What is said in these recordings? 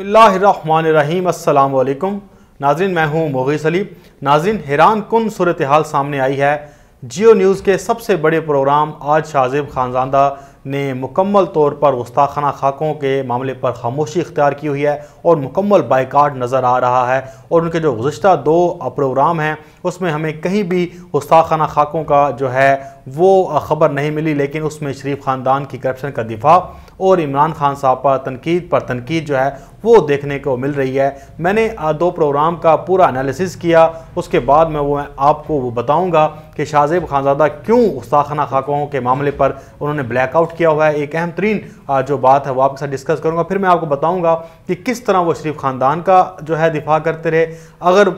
अल्लाम नाजिन मैं हूँ मोगी सली नाजिन हैरान कन सूरत हाल सामने आई है जियो न्यूज़ के सबसे बड़े प्रोग्राम आज शाहज़ेब खानजादा ने मुकम्मल तौर पर गुस्ताखाना खाकों के मामले पर खामोशी इख्तियार की हुई है और मुकम्मल बाइकाट नज़र आ रहा है और उनके जो गुज्त दो प्रोग्राम हैं उसमें हमें कहीं भी गुस्ताखाना खाकों का जो है वो ख़बर नहीं मिली लेकिन उसमें शरीफ ख़ानदान की करप्शन का दिफा और इमरान खान साहब पर तनकीद पर तनकीद जो है वो देखने को मिल रही है मैंने दो प्रोग्राम का पूरा एनालिसिस किया उसके बाद मैं वो आपको वो बताऊंगा कि शाहजेब खानजादा क्यों उस्ताखाना खाकों के मामले पर उन्होंने ब्लैकआउट किया हुआ है एक अहम तरीन जो बात है वो आपके साथ डिस्कस करूँगा फिर मैं आपको बताऊँगा कि किस तरह वो शरीफ ख़ानदान का जो है दिफा करते रहे अगर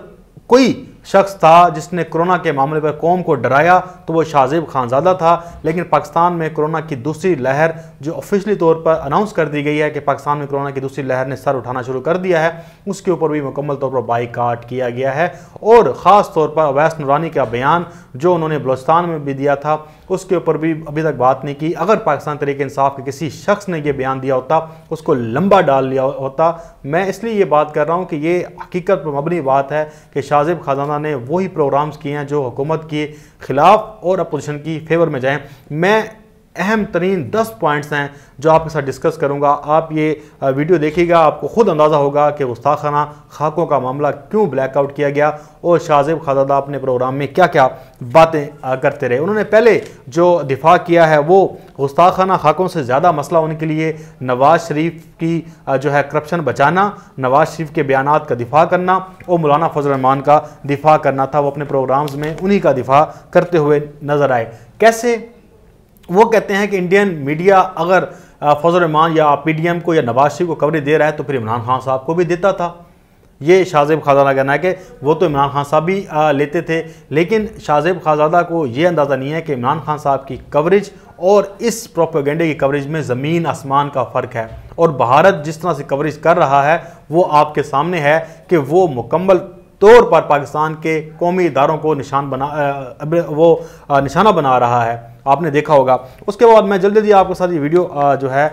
कोई शख्स था जिसने कोरोना के मामले पर कौम को डराया तो वो शाहजेब खानजादा था लेकिन पाकिस्तान में कोरोना की दूसरी लहर जो ऑफिशली तौर पर अनाउंस कर दी गई है कि पाकिस्तान में कोरोना की दूसरी लहर ने सर उठाना शुरू कर दिया है उसके ऊपर भी मुकम्मल तौर पर बाईकाट किया गया है और ख़ास तौर पर अवैस नुरानी का बयान जो उन्होंने बलोचिस्तान में भी दिया था उसके ऊपर भी अभी तक बात नहीं की अगर पाकिस्तान तरीके इंसाफ के किसी शख्स ने यह बयान दिया होता उसको लंबा डाल लिया होता मैं इसलिए ये बात कर रहा हूँ कि ये हकीकत पर मबनी बात है कि शाहजेब खाजाना ने वही प्रोग्राम्स किए हैं जो हुकूमत के ख़िलाफ़ और अपोजिशन की फेवर में जाएँ मैं अहम तरीन दस पॉइंट्स हैं जो आपके साथ डिस्कस करूंगा आप ये वीडियो देखिएगा आपको खुद अंदाज़ा होगा कि गुस्ताखाना खाकों का मामला क्यों ब्लैकआउट किया गया और शाहजेब खाजादा अपने प्रोग्राम में क्या क्या बातें करते रहे उन्होंने पहले जो दिफा किया है वो गुस्ताखाना खाकों से ज़्यादा मसला उनके लिए नवाज़ शरीफ की जो है करप्शन बचाना नवाज़ शरीफ के बयान का दिफा करना और मौलाना फजल रहमान का दिफा करना था वो अपने प्रोग्राम्स में उन्हीं का दिफा करते हुए नज़र आए कैसे वो कहते हैं कि इंडियन मीडिया अगर फजल रहमान या पीडीएम को या नवाज शरीफ को कवरेज दे रहा है तो फिर इमरान खान साहब को भी देता था ये शाहजेब खाजादा कहना है कि वो तो इमरान खान साहब भी लेते थे लेकिन शाहजेब खाजादा को ये अंदाज़ा नहीं है कि इमरान खान साहब की कवरेज और इस प्रोपोगेंडे की कवरेज में ज़मीन आसमान का फ़र्क है और भारत जिस तरह से कवरेज कर रहा है वो आपके सामने है कि वो मुकम्मल तौर पर पाकिस्तान के कौमी इदारों को निशान बना वो निशाना बना रहा है आपने देखा होगा उसके बाद मैं जल्दी जल्दी आपके साथ ये वीडियो जो है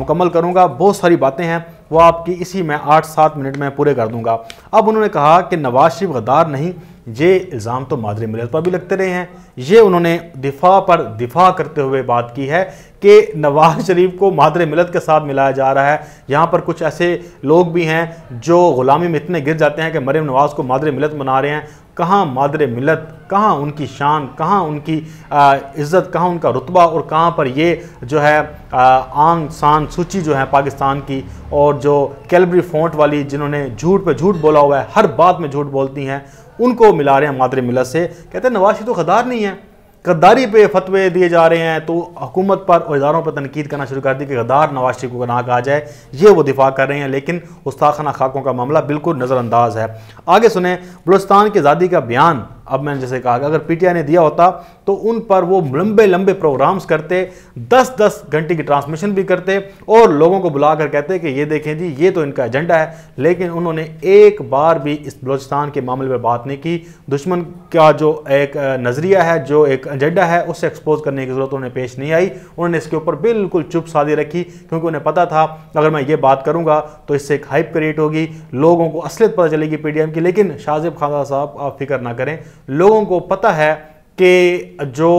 मुकम्मल करूँगा बहुत सारी बातें हैं वो आपकी इसी में आठ सात मिनट में पूरे कर दूँगा अब उन्होंने कहा कि नवाज शरीफ गद्दार नहीं ये इल्ज़ाम तो मादरी मिलत पर भी लगते रहे हैं ये उन्होंने दिफा पर दिफा करते हुए बात की है कि नवाज शरीफ को मादर मिलत के साथ मिलाया जा रहा है यहाँ पर कुछ ऐसे लोग भी हैं जो ग़ुलामी में इतने गिर जाते हैं कि मरियम नवाज़ को मादर मिलत मना रहे हैं कहाँ मादर मिलत कहाँ उनकी शान कहाँ उनकी इज़्ज़त कहाँ उनका रुतबा और कहाँ पर ये जो है आन शान सूची जो है पाकिस्तान की और जो कैलबरी फोंट वाली जिन्होंने झूठ पे झूठ बोला हुआ है हर बात में झूठ बोलती हैं उनको मिला रहे हैं मादर मिलत से कहते हैं नवाशी तो खदार नहीं है गद्दारी पे फतवे दिए जा रहे हैं तो हुकूमत पर और इदारों पर तनकीद करना शुरू कर दी कि गद्दार नवाज शरीफ को ना कहा जाए ये वो दिफा कर रहे हैं लेकिन उस्ताखाना खाकों का मामला बिल्कुल नज़रअंदाज है आगे सुने बलुस्तान की आज़ादी का बयान अब मैंने जैसे कहा अगर पीटीआई ने दिया होता तो उन पर वो लंबे लंबे प्रोग्राम्स करते 10-10 घंटे की ट्रांसमिशन भी करते और लोगों को बुलाकर कहते कि ये देखें जी ये तो इनका एजेंडा है लेकिन उन्होंने एक बार भी इस बलोचिस्तान के मामले पर बात नहीं की दुश्मन का जो एक नज़रिया है जो एक एजेंडा है उसे एक्सपोज करने की ज़रूरत उन्हें पेश नहीं आई उन्होंने इसके ऊपर बिल्कुल चुप साधी रखी क्योंकि उन्हें पता था अगर मैं ये बात करूँगा तो इससे एक हाइप क्रिएट होगी लोगों को असलियत पता चलेगी पी की लेकिन शाजिब खाना साहब आप फिक्र ना करें लोगों को पता है कि जो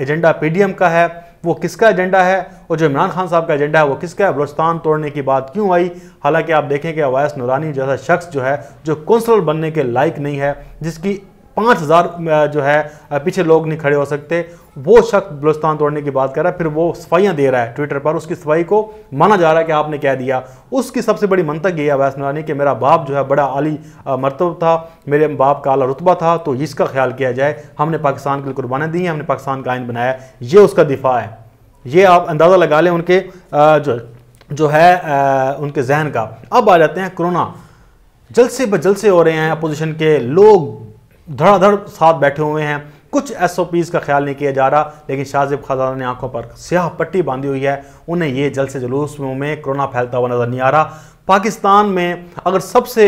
एजेंडा पीडीएम का है वो किसका एजेंडा है और जो इमरान खान साहब का एजेंडा है वो किसका है बलोचस्तान तोड़ने की बात क्यों आई हालांकि आप देखें कि अवैस नूरानी जैसा शख्स जो है जो कौंसलर बनने के लायक नहीं है जिसकी पाँच हज़ार जो है पीछे लोग नहीं खड़े हो सकते वो शख्स बलोस्तान तोड़ने की बात कर रहा है फिर वो सफाइयाँ दे रहा है ट्विटर पर उसकी सफाई को माना जा रहा है कि आपने कह दिया उसकी सबसे बड़ी मंतक ये है अवैस नारानी कि मेरा बाप जो है बड़ा आली मरतब था मेरे बाप का अला रुतबा था तो इसका ख्याल किया जाए हमने पाकिस्तान के लिए कुर्बानी दी हैं हमने पाकिस्तान का आयन बनाया ये उसका दिफा है ये आप अंदाज़ा लगा लें उनके जो जो है उनके जहन का अब आ जाते हैं कोरोना जलसे ब जलसे हो रहे हैं अपोजिशन के लोग धड़ाधड़ साथ बैठे हुए हैं कुछ एस का ख्याल नहीं किया जा रहा लेकिन शाहजेब खजाना ने आंखों पर स्याह पट्टी बांधी हुई है उन्हें ये जल से जुलूस में कोरोना फैलता हुआ नज़र नहीं आ रहा पाकिस्तान में अगर सबसे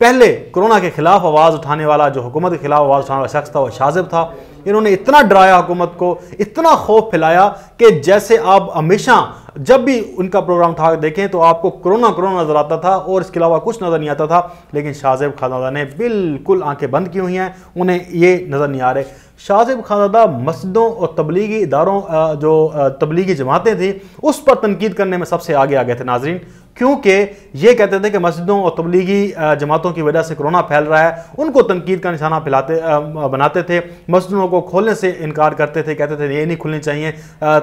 पहले कोरोना के खिलाफ आवाज़ उठाने वाला जो हुकूमत के खिलाफ आवाज़ उठाने वाला शख्स था वो शाजिब था इन्होंने इतना डराया हुकूमत को इतना खौफ फैलाया कि जैसे आप हमेशा जब भी उनका प्रोग्राम था देखें तो आपको कोरोना कोरोना नज़र आता था और इसके अलावा कुछ नज़र नहीं आता था लेकिन शाजिब खानदादा ने बिल्कुल आंखें बंद की हुई हैं उन्हें ये नज़र नहीं आ रहे शाजिब खानदादा मस्जिदों और तबलीगी इदारों जो तबलीगी जमातें थीं उस पर तनकीद करने में सबसे आगे आ गए थे नाजरीन क्योंकि ये कहते थे कि मस्जिदों और तबलीगी जमातों की वजह से कोरोना फैल रहा है उनको तनकीद का निशाना फैलाते बनाते थे मस्जिदों को खोलने से इनकार करते थे कहते थे ये नहीं खुलनी चाहिए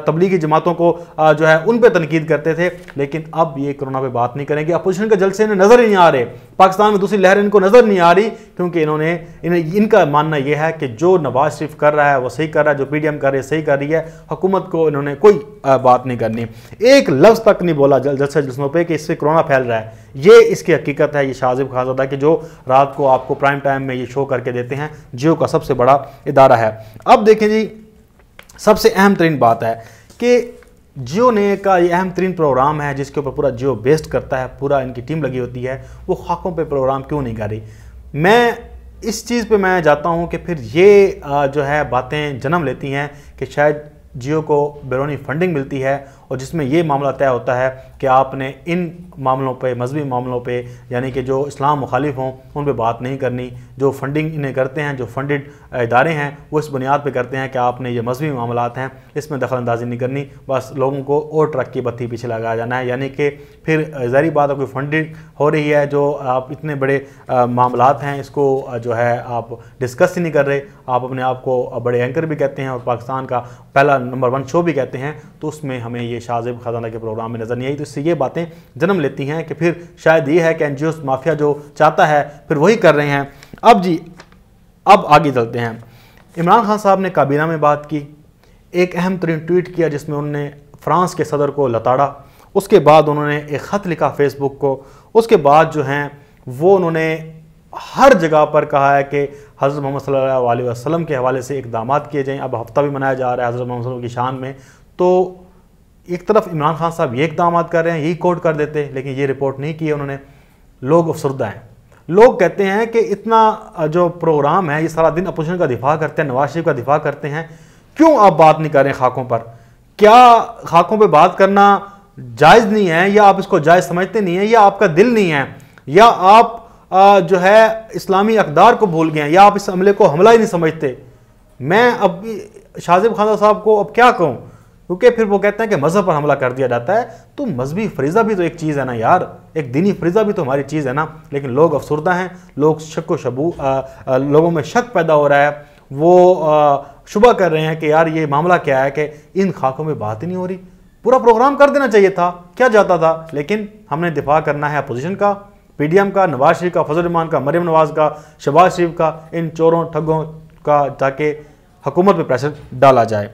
तबलीगी जमातों को जो है उन पर तनकीद करते थे लेकिन अब ये कोरोना पर बात नहीं करेंगे अपोजिशन के जलसे इन्हें नज़र ही नहीं आ रहे पाकिस्तान में दूसरी लहर इनको नज़र नहीं आ रही क्योंकि इन्होंने इनका मानना यह है कि जो नवाज शरीफ कर रहा है वो सही कर रहा है जो पी डी एम कर रही है सही कर रही है हुकूमत को इन्होंने कोई बात नहीं करनी एक लफ्ज़ तक नहीं बोला जलसे जल्सों पर कि देश से कोरोना फैल रहा है ये इसकी हकीकत है ये शाहजिब खानजादा कि जो रात को आपको प्राइम टाइम में ये शो करके देते हैं जियो का सबसे बड़ा इदारा है अब देखें जी सबसे अहम तरीन बात है कि जियो ने का ये अहम तरीन प्रोग्राम है जिसके ऊपर पूरा जियो बेस्ट करता है पूरा इनकी टीम लगी होती है वो खाकों पे प्रोग्राम क्यों नहीं कर रही मैं इस चीज़ पे मैं जाता हूँ कि फिर ये जो है बातें जन्म लेती हैं कि शायद जियो को बैरूनी फंडिंग मिलती है और जिसमें ये मामला तय होता है कि आपने इन मामलों पे मजहबी मामलों पे यानी कि जो इस्लाम मुखालिफ हों उन पे बात नहीं करनी जो फंडिंग इन्हें करते हैं जो फंडेड इदारे हैं वो इस बुनियाद पे करते हैं कि आपने ये मजहबी मामला हैं इसमें दखल अंदाजी नहीं करनी बस लोगों को और ट्रक की बत्ती पीछे लगाया जाना है यानी कि फिर जहरी बात कोई फंडिंग हो रही है जो आप इतने बड़े मामला हैं इसको जो है आप डिस्कस ही नहीं कर रहे आप अपने आप को बड़े एंकर भी कहते हैं और पाकिस्तान का पहला नंबर वन शो भी कहते हैं तो उसमें हमें ये शाहजेब खजाना के प्रोग्राम में नज़र नहीं आई तो इससे ये बातें जन्म लेती हैं कि फिर शायद ये है कि एन माफिया जो चाहता है फिर वही कर रहे हैं अब जी अब आगे चलते हैं इमरान खान साहब ने काबीना में बात की एक अहम तरीन ट्वीट किया जिसमें उन्होंने फ्रांस के सदर को लताड़ा उसके बाद उन्होंने एक ख़त लिखा फेसबुक को उसके बाद जो हैं वो उन्होंने हर जगह पर कहा है कि हज़रत मोहम्मद सल्लल्लाहु अलैहि वसल्लम के हवाले से इकदाम किए जाएँ अब हफ्ता भी मनाया जा रहा है हज़रत मोहम्मद की शान में तो एक तरफ इमरान खान साहब ये इकदाम कर रहे हैं यही कोर्ट कर देते लेकिन ये रिपोर्ट नहीं की उन्होंने लोग अफसरदा हैं लोग कहते हैं कि इतना जो प्रोग्राम है ये सारा दिन अपोजिशन का दिफा करते हैं नवाज शरीफ का दिफा करते हैं क्यों आप बात नहीं कर रहे हैं खाकों पर क्या खाकों पर बात करना जायज़ नहीं है या आप इसको जायज़ समझते नहीं हैं या आपका दिल नहीं है या आप जो है इस्लामी अकदार को भूल गए हैं या आप इस अमले को हमला ही नहीं समझते मैं अब शाहजिब खान साहब को अब क्या कहूँ क्योंकि फिर वो कहते हैं कि मज़हब पर हमला कर दिया जाता है तो मजहबी फरीज़ा भी तो एक चीज़ है ना यार एक दीनी फरीज़ा भी तो हमारी चीज़ है ना लेकिन लोग अफसरदा हैं लोग शक व शबू लोगों में शक पैदा हो रहा है वो शुबा कर रहे हैं कि यार ये मामला क्या है कि इन खाकों में बात ही नहीं हो रही पूरा प्रोग्राम कर देना चाहिए था क्या जाता था लेकिन हमने दिफा करना है अपोजिशन का पीडीएम का नवाज शरीफ का फजल रमान का मरियम नवाज का शहबाज शरीफ का इन चोरों ठगों का ताकि हुकूमत पर प्रेशर डाला जाए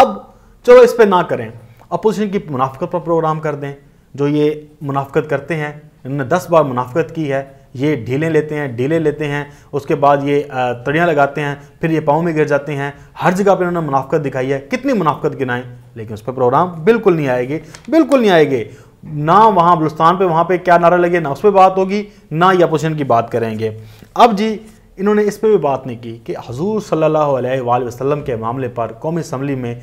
अब चलो इस पर ना करें अपोजिशन की मुनाफ्त पर प्रोग्राम कर दें जो ये मुनाफ्त करते हैं इन्होंने दस बार मुनाफ्त की है ये ढीलें लेते हैं ढीले लेते हैं उसके बाद ये तड़ियाँ लगाते हैं फिर ये पाँव में गिर जाते हैं हर जगह पर इन्होंने मुनाफ्त दिखाई है कितनी मुनाफ्त गिनाएं लेकिन उस पर प्रोग्राम बिल्कुल नहीं आएगी बिल्कुल नहीं आएगी ना वहाँ बलुस्तान पे वहाँ पे क्या नारा लगे ना उस पर बात होगी ना ये अपोजिशन की बात करेंगे अब जी इन्होंने इस पर भी बात नहीं की कि हजूर सल्ला वसलम के मामले पर कौमी असम्बली में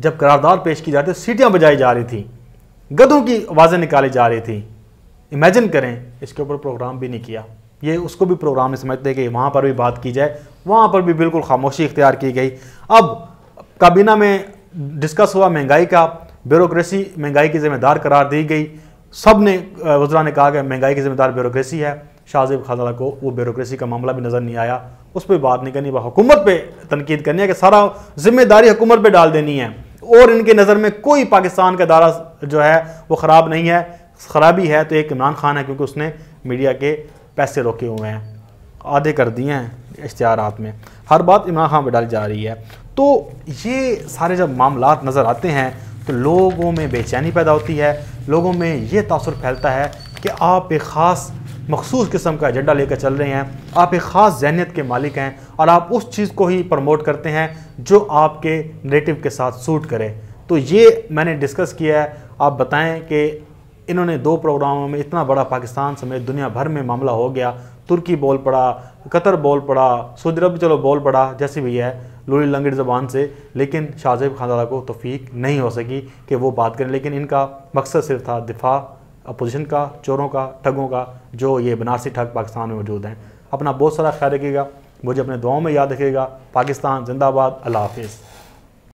जब करारदार पेश की जा रही थी सीटियाँ बजाई जा रही थी गधों की आवाज़ें निकाली जा रही थी इमेजिन करें इसके ऊपर प्रोग्राम भी नहीं किया ये उसको भी प्रोग्राम नहीं समझते कि वहाँ पर भी बात की जाए वहाँ पर भी बिल्कुल खामोशी इख्तियार की गई अब काबीना में डिस्कस हुआ महंगाई का ब्यूरोसी महंगाई की जिम्मेदार करार दी गई सब ने वजरा ने कहा कि महंगाई की जिम्मेदार ब्यूरोसी है शाहजेब खजाना को वो ब्यूरोसी का मामला भी नज़र नहीं आया उस पर बात नहीं करनी हुकूमत पर तनकीद करनी है कि सारा जिम्मेदारी हुकूमत पर डाल देनी है और इनके नज़र में कोई पाकिस्तान का दारा जो है वो ख़राब नहीं है ख़राबी है तो एक इमरान खान है क्योंकि उसने मीडिया के पैसे रोके हुए हैं आधे कर दिए हैं इश्तहार में हर बात इमरान खान पर डाली जा रही है तो ये सारे जब मामला नज़र आते हैं तो लोगों में बेचैनी पैदा होती है लोगों में ये तासर फैलता है कि आप एक ख़ास मखसूस किस्म का एजेंडा लेकर चल रहे हैं आप एक ख़ास जहनीत के मालिक हैं और आप उस चीज़ को ही प्रमोट करते हैं जो आपके नेटिव के साथ सूट करे तो ये मैंने डिस्कस किया है आप बताएं कि इन्होंने दो प्रोग्रामों में इतना बड़ा पाकिस्तान समेत दुनिया भर में मामला हो गया तुर्की बोल पड़ा कतर बोल पड़ा सऊदी अरब चलो बोल पड़ा जैसे भी है लोही लंगड़ ज़बान से लेकिन शाहजेब खानदादा को तफीक नहीं हो सकी कि वो बात करें लेकिन इनका मकसद सिर्फ था दिफा अपोजिशन का चोरों का ठगों का जो ये बनारसी ठग पाकिस्तान में मौजूद हैं अपना बहुत सारा ख्याल रखिएगा मुझे अपने दुआओं में याद रखिएगा पाकिस्तान जिंदाबाद अल्लाह हाफिज़